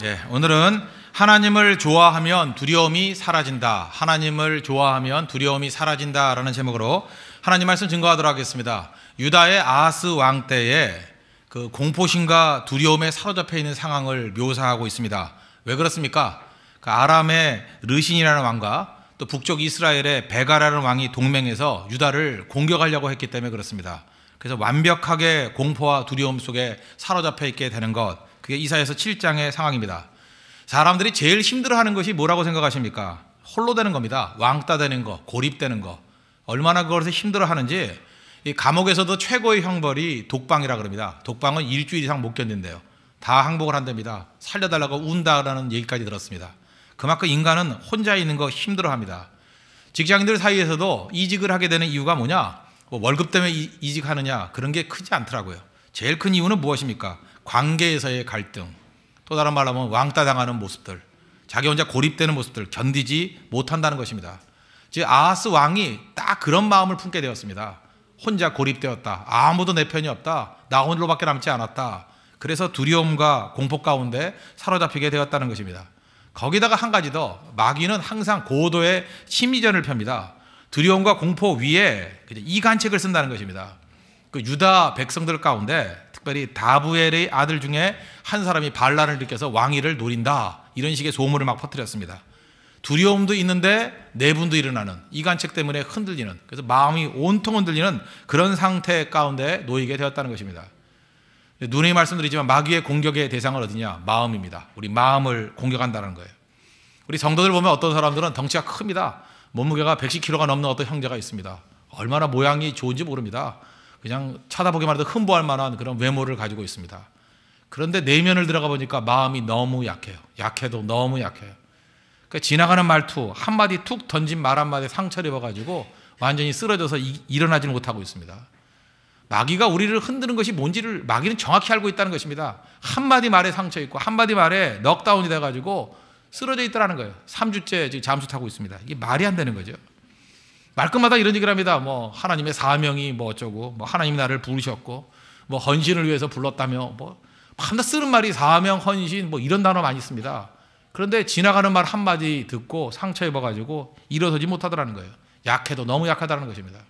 네, 오늘은 하나님을 좋아하면 두려움이 사라진다. 하나님을 좋아하면 두려움이 사라진다라는 제목으로 하나님 말씀 증거하도록 하겠습니다. 유다의 아하스 왕 때에 그 공포심과 두려움에 사로잡혀 있는 상황을 묘사하고 있습니다. 왜 그렇습니까? 그 아람의 르신이라는 왕과 또 북쪽 이스라엘의 베가라는 왕이 동맹해서 유다를 공격하려고 했기 때문에 그렇습니다. 그래서 완벽하게 공포와 두려움 속에 사로잡혀 있게 되는 것. 그게 이사에서 7장의 상황입니다. 사람들이 제일 힘들어하는 것이 뭐라고 생각하십니까? 홀로 되는 겁니다. 왕따 되는 거, 고립되는 거. 얼마나 그것을 힘들어하는지 이 감옥에서도 최고의 형벌이 독방이라 그럽니다. 독방은 일주일 이상 못 견딘대요. 다 항복을 한답니다. 살려달라고 운다라는 얘기까지 들었습니다. 그만큼 인간은 혼자 있는 거 힘들어합니다. 직장인들 사이에서도 이직을 하게 되는 이유가 뭐냐? 뭐 월급 때문에 이직하느냐 그런 게 크지 않더라고요. 제일 큰 이유는 무엇입니까? 관계에서의 갈등, 또 다른 말로 하면 왕따 당하는 모습들, 자기 혼자 고립되는 모습들 견디지 못한다는 것입니다. 즉 아하스 왕이 딱 그런 마음을 품게 되었습니다. 혼자 고립되었다. 아무도 내 편이 없다. 나 홀로밖에 남지 않았다. 그래서 두려움과 공포 가운데 사로잡히게 되었다는 것입니다. 거기다가 한 가지 더 마귀는 항상 고도의 심리전을 펴니다 두려움과 공포 위에 이간책을 쓴다는 것입니다. 그 유다 백성들 가운데 특별히 다부엘의 아들 중에 한 사람이 반란을 일으켜서 왕위를 노린다. 이런 식의 소문을 막 퍼뜨렸습니다. 두려움도 있는데 내분도 일어나는 이간책 때문에 흔들리는 그래서 마음이 온통 흔들리는 그런 상태 가운데 놓이게 되었다는 것입니다. 누누이 말씀드리지만 마귀의 공격의 대상은 어디냐? 마음입니다. 우리 마음을 공격한다는 거예요. 우리 성도들 보면 어떤 사람들은 덩치가 큽니다. 몸무게가 110kg가 넘는 어떤 형제가 있습니다. 얼마나 모양이 좋은지 모릅니다. 그냥 쳐다보기만 해도 흠보할 만한 그런 외모를 가지고 있습니다. 그런데 내면을 들어가 보니까 마음이 너무 약해요. 약해도 너무 약해요. 그러니까 지나가는 말투, 한마디 툭 던진 말 한마디에 상처를 입어가지고 완전히 쓰러져서 이, 일어나지는 못하고 있습니다. 마귀가 우리를 흔드는 것이 뭔지를 마귀는 정확히 알고 있다는 것입니다. 한마디 말에 상처 있고 한마디 말에 넉다운이 돼가지고 쓰러져 있더라는 거예요. 3주째 지금 잠수 타고 있습니다. 이게 말이 안 되는 거죠. 말끝마다 이런 얘기를 합니다. 뭐 하나님의 사명이 뭐 어쩌고, 뭐 하나님 나를 부르셨고, 뭐 헌신을 위해서 불렀다며, 뭐 밤낮 쓰는 말이 사명, 헌신, 뭐 이런 단어 많이 씁니다. 그런데 지나가는 말 한마디 듣고 상처 입어가지고 일어서지 못하더라는 거예요. 약해도 너무 약하다는 것입니다.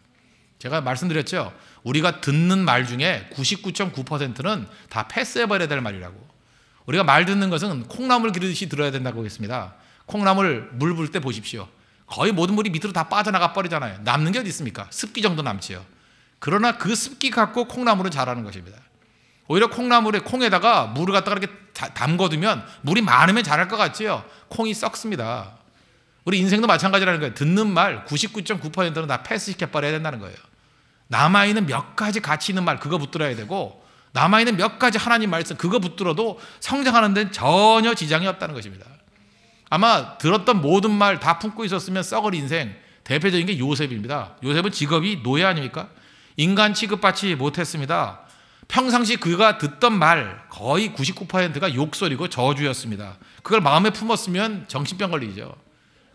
제가 말씀드렸죠. 우리가 듣는 말 중에 99.9%는 다 패스해버려야 될 말이라고. 우리가 말 듣는 것은 콩나물 기르듯이 들어야 된다고 했습니다. 콩나물 물 불 때 보십시오. 거의 모든 물이 밑으로 다 빠져나가 버리잖아요. 남는 게 어디 있습니까? 습기 정도 남지요. 그러나 그 습기 갖고 콩나물은 자라는 것입니다. 오히려 콩나물에 콩에다가 물을 갖다가 이렇게 담궈두면 물이 많으면 자랄 것 같지요. 콩이 썩습니다. 우리 인생도 마찬가지라는 거예요. 듣는 말 99.9%는 다 패스시켜 버려야 된다는 거예요. 남아있는 몇 가지 가치 있는 말 그거 붙들어야 되고 남아있는 몇 가지 하나님 말씀 그거 붙들어도 성장하는 데는 전혀 지장이 없다는 것입니다. 아마 들었던 모든 말 다 품고 있었으면 썩을 인생 대표적인 게 요셉입니다. 요셉은 직업이 노예 아닙니까? 인간 취급받지 못했습니다. 평상시 그가 듣던 말 거의 99%가 욕설이고 저주였습니다. 그걸 마음에 품었으면 정신병 걸리죠.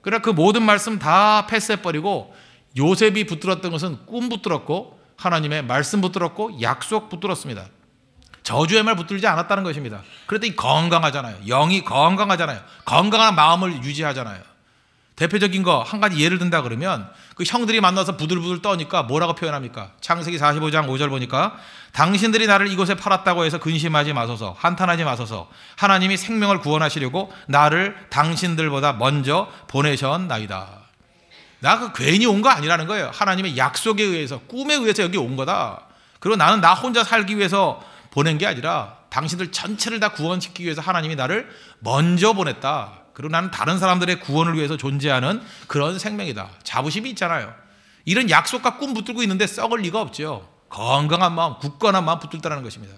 그러나 그 모든 말씀 다 패스해버리고 요셉이 붙들었던 것은 꿈 붙들었고 하나님의 말씀 붙들었고 약속 붙들었습니다. 저주의 말 붙들지 않았다는 것입니다. 그랬더니 건강하잖아요. 영이 건강하잖아요. 건강한 마음을 유지하잖아요. 대표적인 거 한 가지 예를 든다 그러면 그 형들이 만나서 부들부들 떠니까 뭐라고 표현합니까? 창세기 45장 5절 보니까 당신들이 나를 이곳에 팔았다고 해서 근심하지 마소서 한탄하지 마소서 하나님이 생명을 구원하시려고 나를 당신들보다 먼저 보내셨나이다. 나 그 괜히 온 거 아니라는 거예요. 하나님의 약속에 의해서 꿈에 의해서 여기 온 거다. 그리고 나는 나 혼자 살기 위해서 보낸 게 아니라 당신들 전체를 다 구원시키기 위해서 하나님이 나를 먼저 보냈다. 그리고 나는 다른 사람들의 구원을 위해서 존재하는 그런 생명이다. 자부심이 있잖아요. 이런 약속과 꿈 붙들고 있는데 썩을 리가 없죠. 건강한 마음, 굳건한 마음 붙들다라는 것입니다.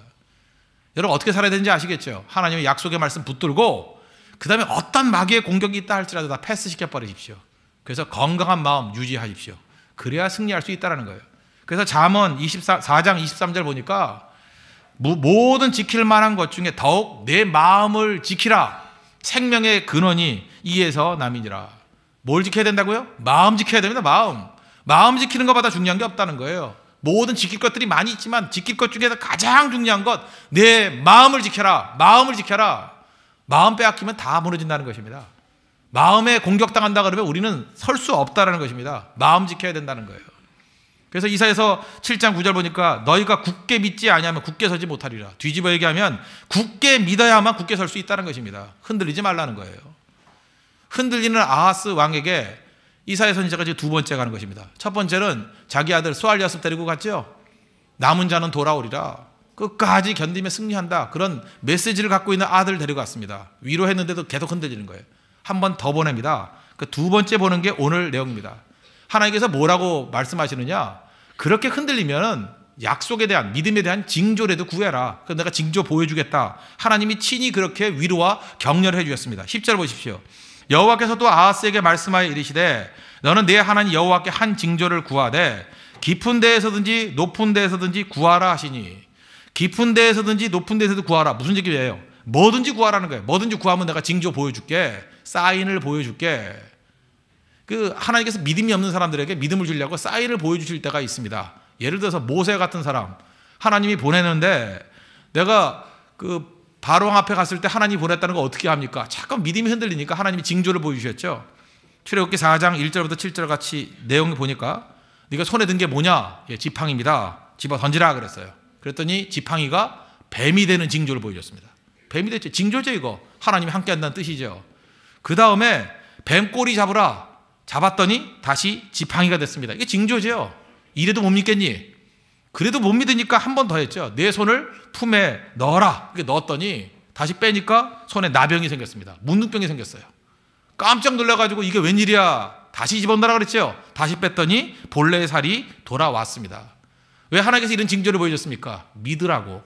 여러분 어떻게 살아야 되는지 아시겠죠? 하나님의 약속의 말씀 붙들고 그 다음에 어떤 마귀의 공격이 있다 할지라도 다 패스시켜 버리십시오. 그래서 건강한 마음 유지하십시오. 그래야 승리할 수있다는 거예요. 그래서 잠언 24장 23절 보니까 모든 지킬 만한 것 중에 더욱 내 마음을 지키라. 생명의 근원이 이에서 남이니라. 뭘 지켜야 된다고요? 마음 지켜야 됩니다. 마음. 마음 지키는 것보다 중요한 게 없다는 거예요. 모든 지킬 것들이 많이 있지만 지킬 것 중에서 가장 중요한 것 내 마음을 지켜라. 마음을 지켜라. 마음 빼앗기면 다 무너진다는 것입니다. 마음에 공격당한다 그러면 우리는 설 수 없다라는 것입니다. 마음 지켜야 된다는 거예요. 그래서 이사에서 7장 9절 보니까 너희가 굳게 믿지 아니하면 굳게 서지 못하리라. 뒤집어 얘기하면 굳게 믿어야만 굳게 설 수 있다는 것입니다. 흔들리지 말라는 거예요. 흔들리는 아하스 왕에게 이사의 선지자가 지금 두 번째 가는 것입니다. 첫 번째는 자기 아들 소알리아스 데리고 갔죠. 남은 자는 돌아오리라. 끝까지 견디며 승리한다. 그런 메시지를 갖고 있는 아들 데리고갔습니다 위로했는데도 계속 흔들리는 거예요. 한 번 더 보냅니다. 그 두 번째 보는 게 오늘 내용입니다. 하나님께서 뭐라고 말씀하시느냐? 그렇게 흔들리면 약속에 대한 믿음에 대한 징조라도 구해라. 그 내가 징조 보여주겠다. 하나님이 친히 그렇게 위로와 격려를 해주셨습니다. 10절 보십시오. 여호와께서도 아하스에게 말씀하여 이르시되 너는 내 하나님 여호와께 한 징조를 구하되 깊은 데에서든지 높은 데에서든지 구하라 하시니 깊은 데에서든지 높은 데에서도 구하라 무슨 얘기예요? 뭐든지 구하라는 거예요. 뭐든지 구하면 내가 징조 보여줄게, 사인을 보여줄게. 그 하나님께서 믿음이 없는 사람들에게 믿음을 주려고 사이를 보여주실 때가 있습니다. 예를 들어서 모세 같은 사람 하나님이 보내는데 내가 그 바로왕 앞에 갔을 때 하나님이 보냈다는 거 어떻게 합니까? 잠깐 믿음이 흔들리니까 하나님이 징조를 보여주셨죠. 출애굽기 4장 1절부터 7절 같이 내용을 보니까 네가 손에 든 게 뭐냐? 예, 지팡이입니다. 집어 던지라 그랬어요. 그랬더니 지팡이가 뱀이 되는 징조를 보여줬습니다. 뱀이 됐죠. 징조죠 이거. 하나님이 함께한다는 뜻이죠. 그 다음에 뱀꼬리 잡으라. 잡았더니 다시 지팡이가 됐습니다. 이게 징조죠. 이래도 못 믿겠니? 그래도 못 믿으니까 한 번 더 했죠. 내 손을 품에 넣어라. 이렇게 넣었더니 다시 빼니까 손에 나병이 생겼습니다. 문둥병이 생겼어요. 깜짝 놀라가지고 이게 웬일이야. 다시 집어넣으라 그랬죠. 다시 뺐더니 본래의 살이 돌아왔습니다. 왜 하나님께서 이런 징조를 보여줬습니까? 믿으라고.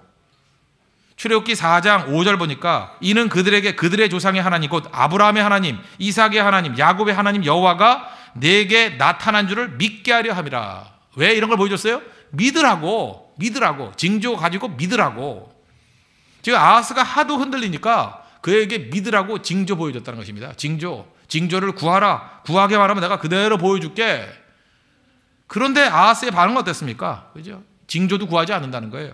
출애굽기 4장 5절 보니까 이는 그들에게 그들의 조상의 하나님 곧 아브라함의 하나님, 이삭의 하나님, 야곱의 하나님 여호와가 내게 나타난 줄을 믿게 하려 함이라. 왜 이런 걸 보여줬어요? 믿으라고, 믿으라고, 징조 가지고 믿으라고. 지금 아하스가 하도 흔들리니까 그에게 믿으라고 징조 보여줬다는 것입니다. 징조, 징조를 구하라, 구하게 말하면 내가 그대로 보여줄게. 그런데 아하스의 반응은 어땠습니까? 그죠? 징조도 구하지 않는다는 거예요.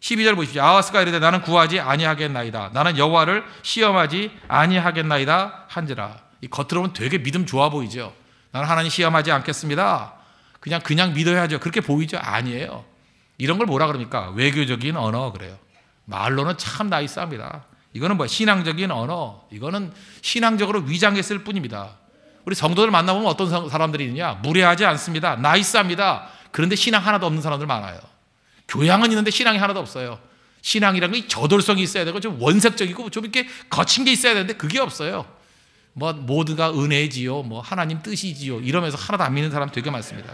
12절 보십시오. 아하스가 이르되 나는 구하지 아니하겠나이다. 나는 여호와를 시험하지 아니하겠나이다 한지라. 이 겉으로는 되게 믿음 좋아 보이죠. 나는 하나님 시험하지 않겠습니다. 그냥 그냥 믿어야죠. 그렇게 보이죠? 아니에요. 이런 걸 뭐라 그럽니까? 외교적인 언어 그래요. 말로는 참 나이스합니다. 이거는 뭐 신앙적인 언어. 이거는 신앙적으로 위장했을 뿐입니다. 우리 성도들 만나보면 어떤 사람들이 있느냐? 무례하지 않습니다. 나이스합니다. 그런데 신앙 하나도 없는 사람들 많아요. 교양은 있는데 신앙이 하나도 없어요. 신앙이란 게 저돌성이 있어야 되고 좀 원색적이고 좀 이렇게 거친 게 있어야 되는데 그게 없어요. 뭐 모두가 은혜지요, 뭐 하나님 뜻이지요 이러면서 하나도 안 믿는 사람 되게 많습니다.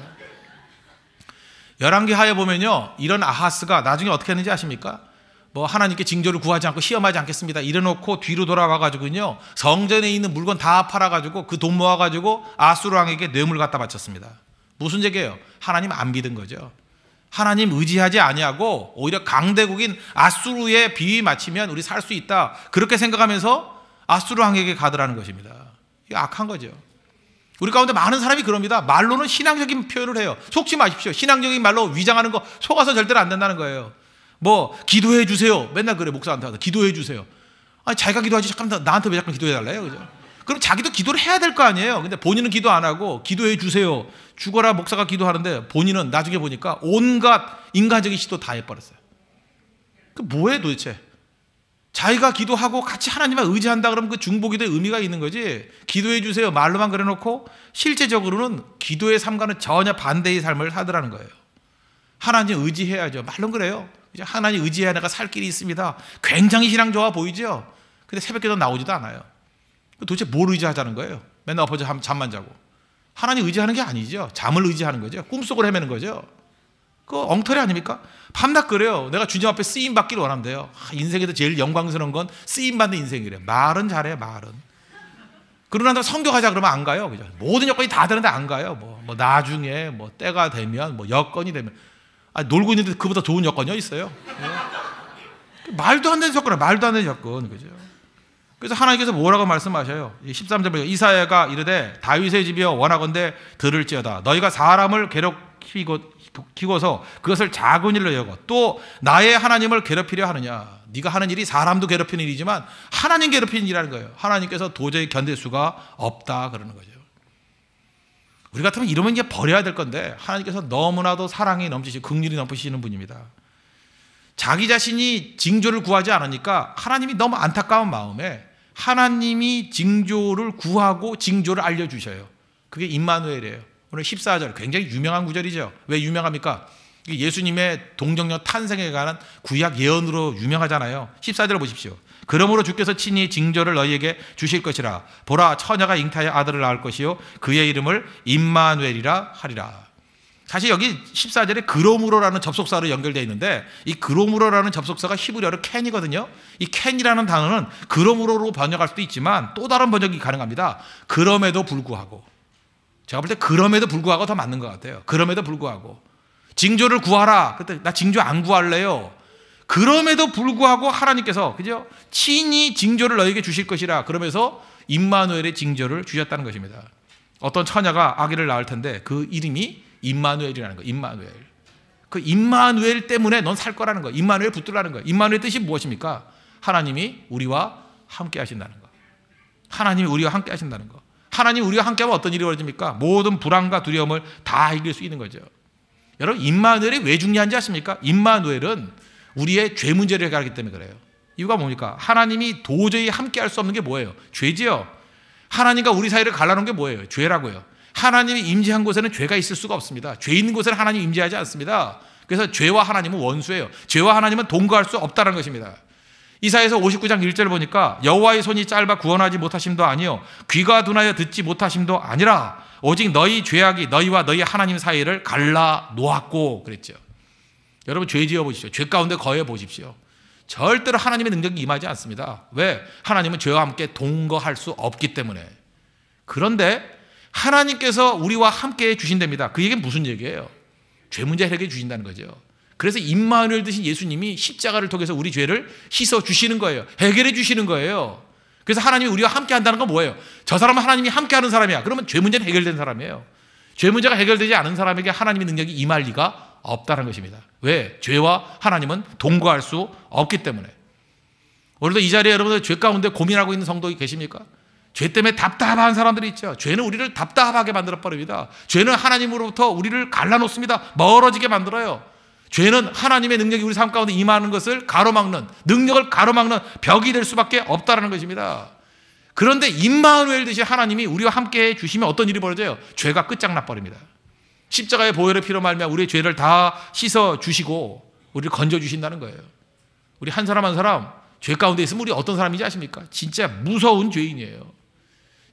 열왕기 하에 보면요 이런 아하스가 나중에 어떻게 했는지 아십니까? 뭐 하나님께 징조를 구하지 않고 시험하지 않겠습니다. 이래놓고 뒤로 돌아가가지고요 성전에 있는 물건 다 팔아가지고 그 돈 모아가지고 아수르 왕에게 뇌물 갖다 바쳤습니다. 무슨 얘기예요? 하나님 안 믿은 거죠. 하나님 의지하지 아니하고 오히려 강대국인 아수르에 비위 맞추면 우리 살 수 있다. 그렇게 생각하면서 아수르 왕에게 가더라는 것입니다. 이게 악한 거죠. 우리 가운데 많은 사람이 그럽니다. 말로는 신앙적인 표현을 해요. 속지 마십시오. 신앙적인 말로 위장하는 거 속아서 절대로 안 된다는 거예요. 뭐 기도해 주세요. 맨날 그래 목사한테 하다 기도해 주세요. 아 자기가 기도하지 잠깐 나한테 왜 잠깐 기도해 달래요, 그죠? 그럼 자기도 기도를 해야 될 거 아니에요. 근데 본인은 기도 안 하고 기도해 주세요. 죽어라 목사가 기도하는데 본인은 나중에 보니까 온갖 인간적인 시도 다 해버렸어요. 그뭐예 도대체? 자기가 기도하고 같이 하나님만 의지한다 그러면 그 중보기도의 의미가 있는 거지. 기도해 주세요. 말로만 그래 놓고 실제적으로는 기도의 삶과는 전혀 반대의 삶을 사더라는 거예요. 하나님 의지해야죠. 말론 그래요. 이제 하나님 의지해야 내가 살 길이 있습니다. 굉장히 신앙 좋아 보이죠? 근데 새벽 기도 나오지도 않아요. 도대체 뭘 의지하자는 거예요? 맨날 엎어져 잠만 자고. 하나님 의지하는 게 아니죠. 잠을 의지하는 거죠. 꿈속을 헤매는 거죠. 그 엉터리 아닙니까? 밤낮 그래요. 내가 주님 앞에 쓰임 받기를 원한대요. 아, 인생에서 제일 영광스러운 건 쓰임 받는 인생이래. 말은 잘해, 말은. 그러나 성교하자 그러면 안 가요. 그죠? 모든 여건이 다 되는데 안 가요. 뭐, 뭐 나중에 뭐 때가 되면 뭐 여건이 되면 아, 놀고 있는데 그보다 좋은 여건이 있어요. 네. 말도 안 되는 여건, 말도 안 되는 여건, 그죠? 그래서 하나님께서 뭐라고 말씀하셔요? 13절 보 이사야가 이르되 다윗의 집이여 원하건대 들을지어다 너희가 사람을 괴롭히고서 그것을 작은 일로 여고 또 나의 하나님을 괴롭히려 하느냐 네가 하는 일이 사람도 괴롭히는 일이지만 하나님 괴롭히는 일이라는 거예요 하나님께서 도저히 견딜 수가 없다 그러는 거죠 우리 같으면 이러면 이제 버려야 될 건데 하나님께서 너무나도 사랑이 넘치시 고 극률이 넘치시는 분입니다 자기 자신이 징조를 구하지 않으니까 하나님이 너무 안타까운 마음에 하나님이 징조를 구하고 징조를 알려주셔요. 그게 임마누엘이에요. 오늘 14절 굉장히 유명한 구절이죠. 왜 유명합니까? 예수님의 동정녀 탄생에 관한 구약 예언으로 유명하잖아요. 14절 보십시오. 그러므로 주께서 친히 징조를 너희에게 주실 것이라 보라 처녀가 잉타의 아들을 낳을 것이요 그의 이름을 임마누엘이라 하리라. 사실 여기 14절에 그로므로라는 접속사로 연결되어 있는데 이 그로므로라는 접속사가 히브리어로 캔이거든요. 이 캔이라는 단어는 그로므로로 번역할 수도 있지만 또 다른 번역이 가능합니다. 그럼에도 불구하고 제가 볼 때 그럼에도 불구하고 더 맞는 것 같아요. 그럼에도 불구하고 징조를 구하라. 그때 나 징조 안 구할래요. 그럼에도 불구하고 하나님께서 그죠? 친히 징조를 너에게 주실 것이라. 그러면서 임마누엘의 징조를 주셨다는 것입니다. 어떤 처녀가 아기를 낳을 텐데 그 이름이 임마누엘이라는 거. 임마누엘. 그 임마누엘 때문에 넌 살 거라는 거. 임마누엘 붙들라는 거. 임마누엘 뜻이 무엇입니까? 하나님이 우리와 함께 하신다는 거. 하나님이 우리와 함께 하신다는 거. 하나님 이 우리와 함께 하면 어떤 일이 벌어집니까? 모든 불안과 두려움을 다 이길 수 있는 거죠. 여러분 임마누엘이 왜 중요한지 아십니까? 임마누엘은 우리의 죄 문제를 해결하기 때문에 그래요. 이유가 뭡니까? 하나님이 도저히 함께 할수 없는 게 뭐예요? 죄지요. 하나님과 우리 사이를 갈라놓은 게 뭐예요? 죄라고요. 하나님이 임재한 곳에는 죄가 있을 수가 없습니다. 죄 있는 곳에는 하나님 임재하지 않습니다. 그래서 죄와 하나님은 원수예요. 죄와 하나님은 동거할 수 없다는 것입니다. 이사에서 59장 1절 보니까 여호와의 손이 짧아 구원하지 못하심도 아니요 귀가 둔하여 듣지 못하심도 아니라 오직 너희 죄악이 너희와 너희 하나님 사이를 갈라 놓았고 그랬죠. 여러분 죄 지어 보십시오. 죄 가운데 거해 보십시오. 절대로 하나님의 능력이 임하지 않습니다. 왜? 하나님은 죄와 함께 동거할 수 없기 때문에. 그런데 하나님께서 우리와 함께 해 주신답니다. 그 얘기는 무슨 얘기예요? 죄 문제 해결해 주신다는 거죠. 그래서 임마누엘 드신 예수님이 십자가를 통해서 우리 죄를 씻어 주시는 거예요. 해결해 주시는 거예요. 그래서 하나님이 우리와 함께 한다는 건 뭐예요? 저 사람은 하나님이 함께 하는 사람이야. 그러면 죄 문제는 해결된 사람이에요. 죄 문제가 해결되지 않은 사람에게 하나님의 능력이 임할 리가 없다는 것입니다. 왜? 죄와 하나님은 동거할 수 없기 때문에. 오늘도 이 자리에 여러분들 죄 가운데 고민하고 있는 성도 계십니까? 죄 때문에 답답한 사람들이 있죠. 죄는 우리를 답답하게 만들어 버립니다. 죄는 하나님으로부터 우리를 갈라놓습니다. 멀어지게 만들어요. 죄는 하나님의 능력이 우리 삶 가운데 임하는 것을 가로막는 능력을 가로막는 벽이 될 수밖에 없다는 것입니다. 그런데 임마누엘 대신 하나님이 우리와 함께 해 주시면 어떤 일이 벌어져요? 죄가 끝장나 버립니다. 십자가의 보혈의 피로 말면 우리의 죄를 다 씻어 주시고 우리를 건져 주신다는 거예요. 우리 한 사람 한 사람 죄 가운데 있으면 우리 어떤 사람인지 아십니까? 진짜 무서운 죄인이에요.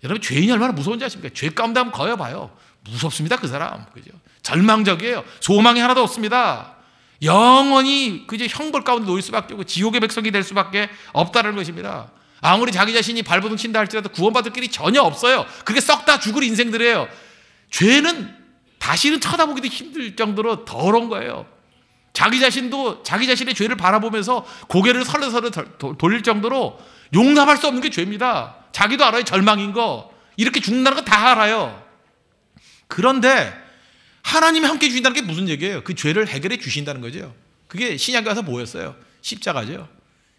여러분 죄인이 얼마나 무서운지 아십니까? 죄 가운데 한번 거여봐요. 무섭습니다 그 사람. 그죠? 절망적이에요. 소망이 하나도 없습니다. 영원히 그저 형벌 가운데 놓일 수밖에 없고 지옥의 백성이 될 수밖에 없다는 것입니다. 아무리 자기 자신이 발버둥 친다 할지라도 구원받을 길이 전혀 없어요. 그게 썩다 죽을 인생들이에요. 죄는 다시는 쳐다보기도 힘들 정도로 더러운 거예요. 자기 자신도 자기 자신의 죄를 바라보면서 고개를 설레설 돌릴 정도로 용납할 수 없는 게 죄입니다. 자기도 알아요. 절망인 거. 이렇게 죽는다는 거 다 알아요. 그런데 하나님이 함께 주신다는 게 무슨 얘기예요? 그 죄를 해결해 주신다는 거죠. 그게 신약에 와서 뭐였어요? 십자가죠.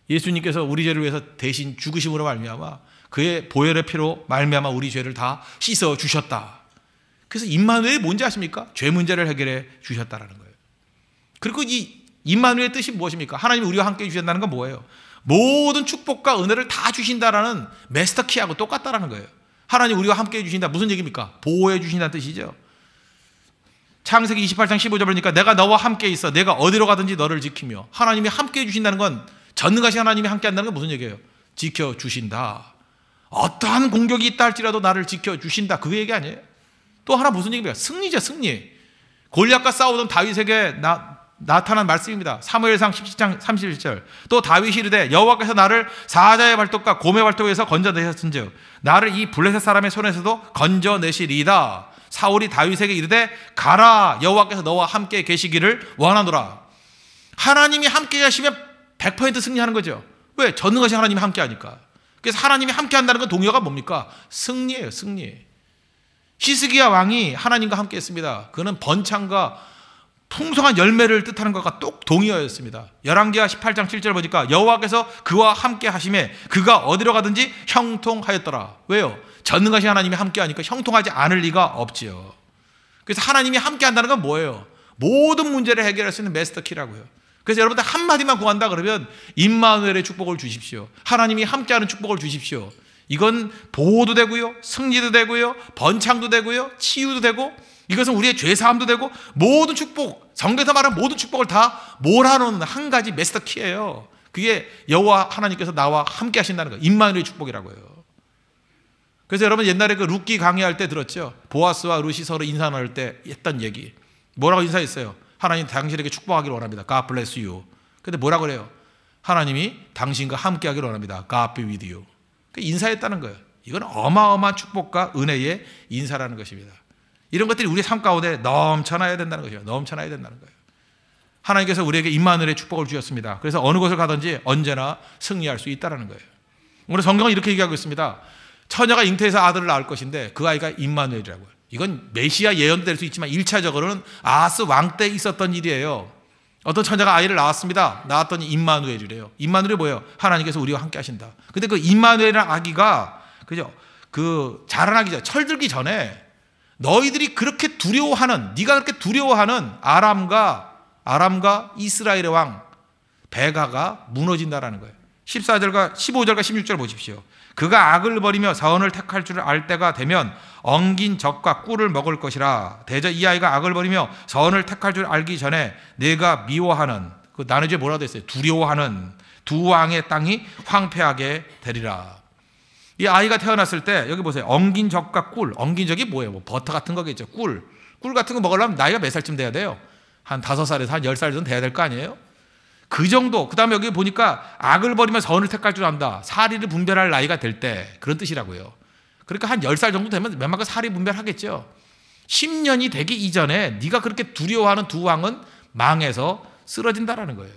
예수님께서 우리 죄를 위해서 대신 죽으심으로 말미암아 그의 보혈의 피로 말미암아 우리 죄를 다 씻어 주셨다. 그래서 임마누엘이 뭔지 아십니까? 죄 문제를 해결해 주셨다라는 거예요. 그리고 이 임마누엘의 뜻이 무엇입니까? 하나님 우리와 함께 주셨다는 건 뭐예요? 모든 축복과 은혜를 다 주신다라는 메스터 키하고 똑같다라는 거예요. 하나님 우리와 함께 해 주신다. 무슨 얘기입니까? 보호해 주신다는 뜻이죠. 창세기 28장 15절 보니까 내가 너와 함께 있어. 내가 어디로 가든지 너를 지키며. 하나님이 함께 해 주신다는 건 전능하신 하나님이 함께 한다는 건 무슨 얘기예요? 지켜 주신다. 어떠한 공격이 있다 할지라도 나를 지켜 주신다. 그 얘기 아니에요? 또 하나 무슨 얘기입니까? 승리죠, 승리. 골리앗과 싸우던 다윗에게 나 나타난 말씀입니다. 사무엘상 17장 31절. 또 다윗이 이르되 여호와께서 나를 사자의 발톱과 곰의 발톱에서 건져내셨은즉 나를 이 블레셋 사람의 손에서도 건져내시리다 사울이 다윗에게 이르되 가라 여호와께서 너와 함께 계시기를 원하노라. 하나님이 함께 계시면 100% 승리하는 거죠. 왜? 전능하신 하나님이 함께 하니까. 그래서 하나님이 함께 한다는 건 동요가 뭡니까? 승리예요, 승리. 히스기야 왕이 하나님과 함께 했습니다. 그는 번창과 풍성한 열매를 뜻하는 것과 똑동의하였습니다 열왕기하 18장 7절 보니까 여호와께서 그와 함께 하심에 그가 어디로 가든지 형통하였더라. 왜요? 전능하신 하나님이 함께 하니까 형통하지 않을 리가 없지요. 그래서 하나님이 함께 한다는 건 뭐예요? 모든 문제를 해결할 수 있는 메스터키라고요. 그래서 여러분들 한마디만 구한다 그러면 임마누엘의 축복을 주십시오. 하나님이 함께하는 축복을 주십시오. 이건 보호도 되고요. 승리도 되고요. 번창도 되고요. 치유도 되고 이것은 우리의 죄사함도 되고 모든 축복 성경에서 말하는 모든 축복을 다 몰아놓는 한 가지 메스터 키예요. 그게 여호와 하나님께서 나와 함께 하신다는 거임마누엘 축복이라고요. 그래서 여러분 옛날에 그 룻기 강의할 때 들었죠. 보아스와 룻이 서로 인사 나눌 때 했던 얘기. 뭐라고 인사했어요? 하나님 당신에게 축복하기를 원합니다. God bless you. 근데 뭐라 그래요? 하나님이 당신과 함께 하기를 원합니다. God be with you. 그 인사했다는 거예요. 이건 어마어마한 축복과 은혜의 인사라는 것입니다. 이런 것들이 우리 삶 가운데 넘쳐나야 된다는 것이에요. 넘쳐나야 된다는 거예요. 하나님께서 우리에게 임마늘의 축복을 주셨습니다. 그래서 어느 곳을 가든지 언제나 승리할 수 있다라는 거예요. 오늘 성경은 이렇게 얘기하고 있습니다. 처녀가 잉태해서 아들을 낳을 것인데 그 아이가 임마누엘이라고요. 이건 메시아 예언될 수 있지만 1차적으로는 아스 왕 때 있었던 일이에요. 어떤 처녀가 아이를 낳았습니다. 낳았더니 임마누엘이래요. 임마누엘이 뭐예요? 하나님께서 우리와 함께 하신다. 근데 그 임마누엘이라는 아기가 그죠? 그 자라나기 전에 철들기 전에 너희들이 그렇게 두려워하는 네가 그렇게 두려워하는 아람과 아람과 이스라엘의 왕 베가가 무너진다라는 거예요. 14절과 15절과 16절 보십시오. 그가 악을 버리며 사원을 택할 줄 알 때가 되면 엉긴 적과 꿀을 먹을 것이라. 대저 이 아이가 악을 버리며 사원을 택할 줄 알기 전에 내가 미워하는 그 나누제 뭐라 됐어요? 두려워하는 두 왕의 땅이 황폐하게 되리라. 이 아이가 태어났을 때 여기 보세요. 엉긴 적과 꿀. 엉긴 적이 뭐예요? 뭐 버터 같은 거겠죠. 꿀. 꿀 같은 거 먹으려면 나이가 몇 살쯤 돼야 돼요? 한 다섯 살에서 한 열 살 정도 돼야 될 거 아니에요? 그 정도. 그 다음에 여기 보니까 악을 버리면 선을 택할 줄 안다. 사리를 분별할 나이가 될 때. 그런 뜻이라고요. 그러니까 한 열 살 정도 되면 웬만큼 사리 분별하겠죠. 10년이 되기 이전에 네가 그렇게 두려워하는 두 왕은 망해서 쓰러진다라는 거예요.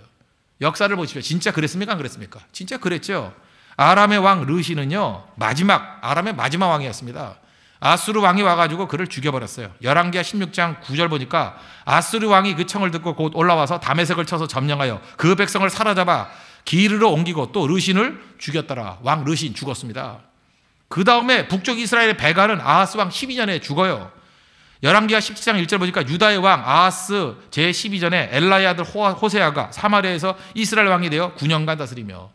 역사를 보십시오. 진짜 그랬습니까? 안 그랬습니까? 진짜 그랬죠. 아람의 왕 르시는요, 마지막, 아람의 마지막 왕이었습니다. 아수르 왕이 와가지고 그를 죽여버렸어요. 11기와 16장 9절 보니까 아수르 왕이 그 청을 듣고 곧 올라와서 담에색을 쳐서 점령하여 그 백성을 사로잡아 기르로 옮기고 또 르신을 죽였더라. 왕 르신 죽었습니다. 그 다음에 북쪽 이스라엘의 베갈은 아하스 왕 12년에 죽어요. 11기와 17장 1절 보니까 유다의 왕 아하스 제12전에 엘라의 아들 호세아가 사마리아에서 이스라엘 왕이 되어 9년간 다스리며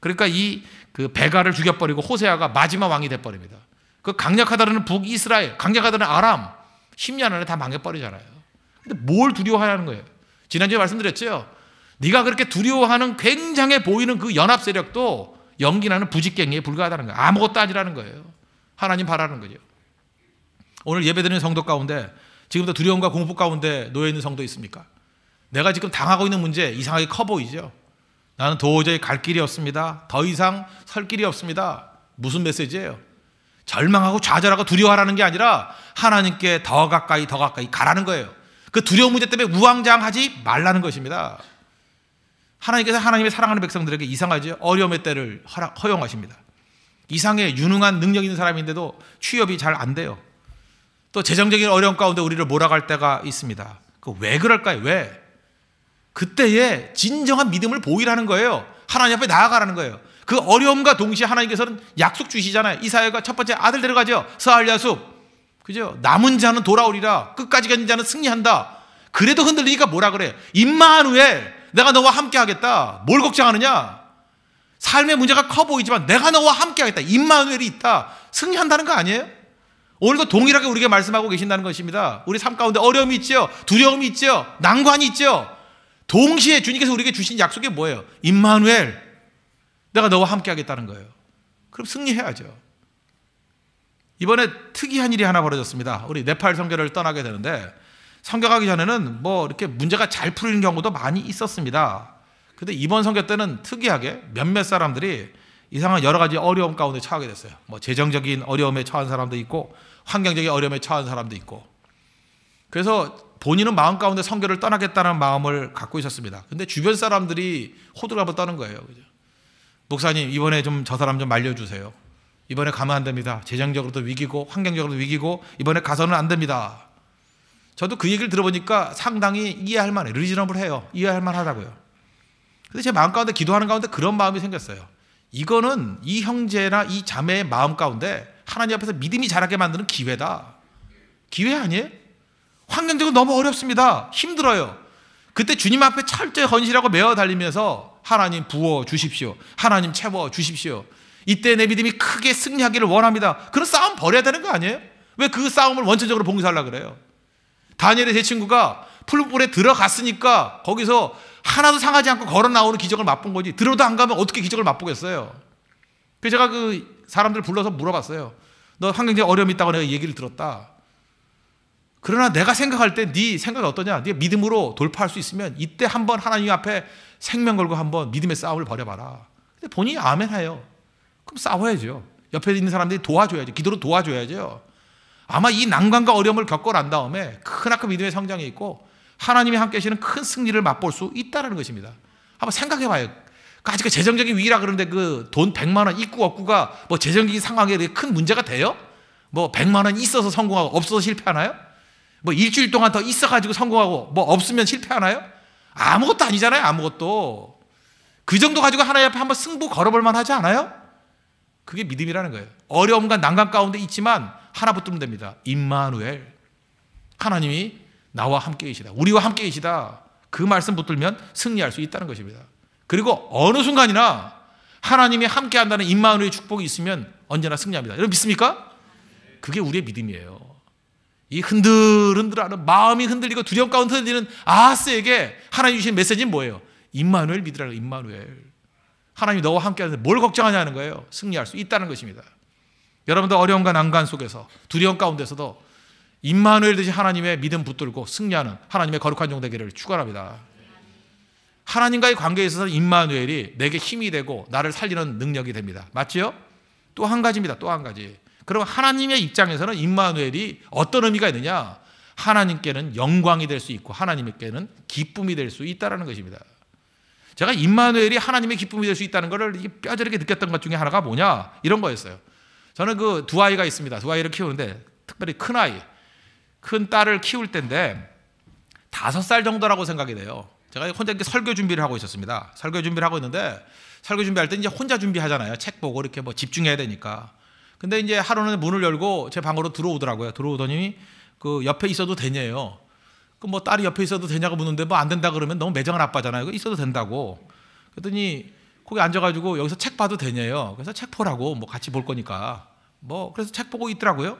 그러니까 이그 베가를 죽여버리고 호세아가 마지막 왕이 돼버립니다. 그 강력하다는 북이스라엘, 강력하다는 아람, 10년 안에 다 망해버리잖아요. 근데 뭘 두려워하는 거예요? 지난주에 말씀드렸죠? 네가 그렇게 두려워하는 굉장해 보이는 그 연합 세력도 연기나는 부직갱이에 불과하다는 거예요. 아무것도 아니라는 거예요. 하나님 바라는 거죠. 오늘 예배드리는 성도 가운데 지금부 두려움과 공포 가운데 놓여 있는 성도 있습니까? 내가 지금 당하고 있는 문제 이상하게 커 보이죠? 나는 도저히 갈 길이 없습니다. 더 이상 설 길이 없습니다. 무슨 메시지예요? 절망하고 좌절하고 두려워하라는 게 아니라 하나님께 더 가까이 더 가까이 가라는 거예요. 그두려운 문제 때문에 우왕좌왕하지 말라는 것입니다. 하나님께서 하나님의 사랑하는 백성들에게 이상하지 어려움의 때를 허 허용하십니다. 이상해 유능한 능력 있는 사람인데도 취업이 잘 안 돼요. 또 재정적인 어려움 가운데 우리를 몰아갈 때가 있습니다. 그 왜 그럴까요? 왜? 그때에 진정한 믿음을 보이라는 거예요. 하나님 앞에 나아가라는 거예요. 그 어려움과 동시에 하나님께서는 약속 주시잖아요. 이사야가 첫 번째 아들 데려가죠. 서알야아 숲. 그죠? 남은 자는 돌아오리라. 끝까지 간 자는 승리한다. 그래도 흔들리니까 뭐라 그래? 임마누에 내가 너와 함께 하겠다. 뭘 걱정하느냐? 삶의 문제가 커 보이지만 내가 너와 함께 하겠다. 임마누엘이 있다. 승리한다는 거 아니에요? 오늘도 동일하게 우리에게 말씀하고 계신다는 것입니다. 우리 삶 가운데 어려움이 있죠 두려움이 있죠 난관이 있죠 동시에 주님께서 우리에게 주신 약속이 뭐예요? 임마누엘. 내가 너와 함께 하겠다는 거예요. 그럼 승리해야죠. 이번에 특이한 일이 하나 벌어졌습니다. 우리 네팔 성교를 떠나게 되는데 성교가기 전에는 뭐 이렇게 문제가 잘 풀리는 경우도 많이 있었습니다. 근데 이번 성교 때는 특이하게 몇몇 사람들이 이상한 여러 가지 어려움 가운데 처하게 됐어요. 뭐 재정적인 어려움에 처한 사람도 있고 환경적인 어려움에 처한 사람도 있고. 그래서 본인은 마음 가운데 성결을 떠나겠다는 마음을 갖고 있었습니다. 근데 주변 사람들이 호들갑을 떠는 거예요. 그죠? 목사님 이번에 좀 저 사람 좀 말려주세요. 이번에 가면 안 됩니다. 재정적으로도 위기고 환경적으로도 위기고 이번에 가서는 안 됩니다. 저도 그 얘기를 들어보니까 상당히 이해할 만해. 리즈너블해요. 이해할 만하다고요. 근데 제 마음 가운데 기도하는 가운데 그런 마음이 생겼어요. 이거는 이 형제나 이 자매의 마음 가운데 하나님 앞에서 믿음이 자라게 만드는 기회다. 기회 아니에요? 환경적으로 너무 어렵습니다. 힘들어요. 그때 주님 앞에 철저히 헌신하고 메어 달리면서 하나님 부어 주십시오. 하나님 채워 주십시오. 이때 내 믿음이 크게 승리하기를 원합니다. 그런 싸움 버려야 되는 거 아니에요? 왜 그 싸움을 원천적으로 봉사하려고 그래요? 다니엘의 제 친구가 풀불에 들어갔으니까 거기서 하나도 상하지 않고 걸어 나오는 기적을 맛본 거지. 들어도 안 가면 어떻게 기적을 맛보겠어요? 그래서 제가 그 사람들 을 불러서 물어봤어요. 너 환경적 어려움이 있다고 내가 얘기를 들었다. 그러나 내가 생각할 때 네 생각이 어떠냐? 네 믿음으로 돌파할 수 있으면 이때 한번 하나님 앞에 생명 걸고 한번 믿음의 싸움을 벌여봐라. 근데 본인이 아멘 해요. 그럼 싸워야죠. 옆에 있는 사람들이 도와줘야죠. 기도로 도와줘야죠. 아마 이 난관과 어려움을 겪고 난 다음에 크나큰 믿음의 성장이 있고 하나님이 함께 하시는 큰 승리를 맛볼 수 있다는 것입니다. 한번 생각해 봐요. 아직 재정적인 위기라 그러는데 그 돈 100만 원입고 없고가 뭐 재정적인 상황에 큰 문제가 돼요? 뭐 100만 원 있어서 성공하고 없어서 실패하나요? 뭐 일주일 동안 더 있어가지고 성공하고 뭐 없으면 실패하나요? 아무것도 아니잖아요. 아무것도. 그 정도 가지고 하나님 앞에 한번 승부 걸어볼 만하지 않아요? 그게 믿음이라는 거예요. 어려움과 난감 가운데 있지만 하나 붙들면 됩니다. 임마누엘. 하나님이 나와 함께 계시다. 우리와 함께 계시다. 그 말씀 붙들면 승리할 수 있다는 것입니다. 그리고 어느 순간이나 하나님이 함께 한다는 임마누엘의 축복이 있으면 언제나 승리합니다. 여러분 믿습니까? 그게 우리의 믿음이에요. 이 흔들흔들하는 마음이 흔들리고 두려움 가운데 흔들리는 아하스에게 하나님 주신 메시지는 뭐예요? 임마누엘 믿으라 임마누엘. 하나님이 너와 함께 하는데 뭘 걱정하냐는 거예요. 승리할 수 있다는 것입니다. 여러분도 어려움과 난관 속에서 두려움 가운데서도 임마누엘 되신 하나님의 믿음 붙들고 승리하는 하나님의 거룩한 종 되기를 축원합니다. 하나님과의 관계에 있어서 임마누엘이 내게 힘이 되고 나를 살리는 능력이 됩니다. 맞지요? 또 한 가지입니다. 또 한 가지. 그럼 하나님의 입장에서는 임마누엘이 어떤 의미가 있느냐? 하나님께는 영광이 될 수 있고 하나님께는 기쁨이 될 수 있다라는 것입니다. 제가 임마누엘이 하나님의 기쁨이 될 수 있다는 것을 뼈저리게 느꼈던 것 중에 하나가 뭐냐? 이런 거였어요. 저는 그 두 아이가 있습니다. 두 아이를 키우는데 특별히 큰 아이, 큰 딸을 키울 때인데 다섯 살 정도라고 생각이 돼요. 제가 혼자 이렇게 설교 준비를 하고 있었습니다. 설교 준비를 하고 있는데 설교 준비할 때 이제 혼자 준비하잖아요. 책 보고 이렇게 뭐 집중해야 되니까. 근데 이제 하루는 문을 열고 제 방으로 들어오더라고요. 들어오더니 그 옆에 있어도 되냐요. 그 뭐 딸이 옆에 있어도 되냐고 묻는데 뭐 안 된다 그러면 너무 매정한 아빠잖아요. 이거 있어도 된다고. 그랬더니 거기 앉아가지고 여기서 책 봐도 되냐요. 그래서 책 보라고 뭐 같이 볼 거니까 뭐 그래서 책 보고 있더라고요.